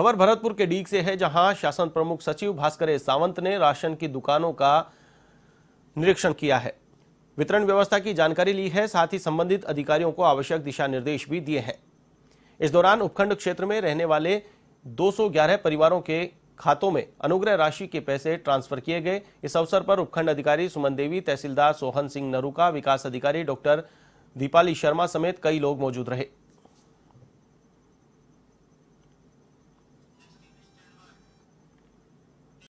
खबर भरतपुर के डीग से है जहां शासन प्रमुख सचिव भास्कर सावंत ने राशन की दुकानों का निरीक्षण किया है वितरण व्यवस्था की जानकारी ली है साथ ही संबंधित अधिकारियों को आवश्यक दिशा निर्देश भी दिए हैं इस दौरान उपखंड क्षेत्र में रहने वाले 211 परिवारों के खातों में अनुग्रह राशि के पैसे ट्रांसफर किए गए इस अवसर पर उपखंड अधिकारी सुमन देवी तहसीलदार सोहन सिंह नरूका विकास अधिकारी डॉक्टर दीपाली शर्मा समेत कई लोग मौजूद रहे